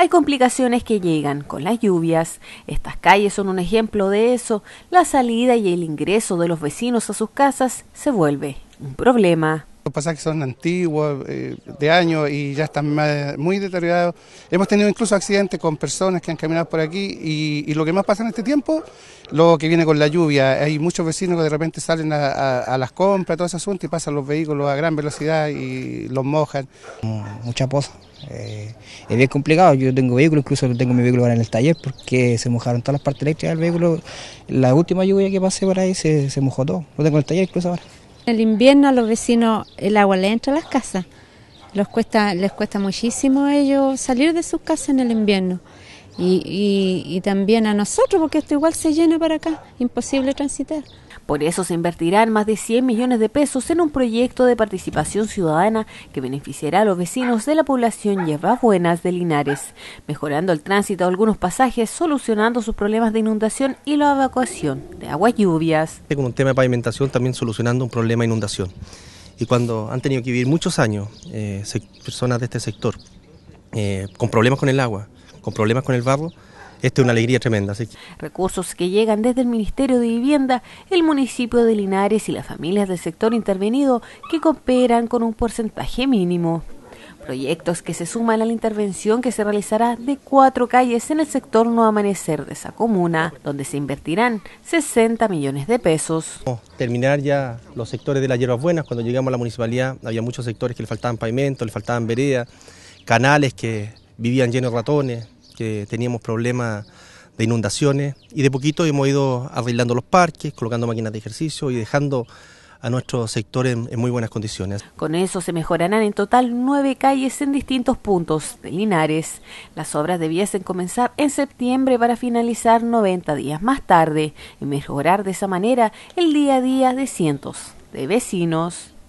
Hay complicaciones que llegan con las lluvias, estas calles son un ejemplo de eso, la salida y el ingreso de los vecinos a sus casas se vuelve un problema pasa que son antiguos, eh, de años y ya están muy deteriorados. Hemos tenido incluso accidentes con personas que han caminado por aquí y, lo que más pasa en este tiempo, lo que viene con la lluvia. Hay muchos vecinos que de repente salen a, las compras, todo ese asunto y pasan los vehículos a gran velocidad y los mojan. Mucha poza. Eh, es bien complicado, yo tengo vehículos, incluso tengo mi vehículo ahora en el taller porque se mojaron todas las partes eléctricas del vehículo. La última lluvia que pasé por ahí se, se mojó todo, lo tengo en el taller incluso ahora. En el invierno a los vecinos el agua le entra a las casas. Los cuesta, les cuesta muchísimo a ellos salir de sus casas en el invierno y, también a nosotros, porque esto igual se llena para acá, imposible transitar. Por eso se invertirán más de 100 millones de pesos en un proyecto de participación ciudadana que beneficiará a los vecinos de la población Yerbas Buenas de Linares, mejorando el tránsito a algunos pasajes, solucionando sus problemas de inundación y la evacuación de aguas lluvias. Este con un tema de pavimentación también solucionando un problema de inundación. Y cuando han tenido que vivir muchos años eh, personas de este sector eh, con problemas con el agua, con problemas con el barro, esta es una alegría tremenda. Recursos que llegan desde el Ministerio de Vivienda, el municipio de Linares y las familias del sector intervenido que cooperan con un porcentaje mínimo. Proyectos que se suman a la intervención que se realizará de cuatro calles en el sector No Amanecer de esa comuna, donde se invertirán 60 millones de pesos. terminar ya los sectores de las hierbas buenas. Cuando llegamos a la municipalidad había muchos sectores que le faltaban pavimento, le faltaban veredas, canales que vivían llenos de ratones, que teníamos problemas de inundaciones y de poquito hemos ido arreglando los parques, colocando máquinas de ejercicio y dejando a nuestro sector en, en, muy buenas condiciones. Con eso se mejorarán en total nueve calles en distintos puntos de Linares. Las obras debiesen comenzar en septiembre para finalizar 90 días más tarde y mejorar de esa manera el día a día de cientos de vecinos.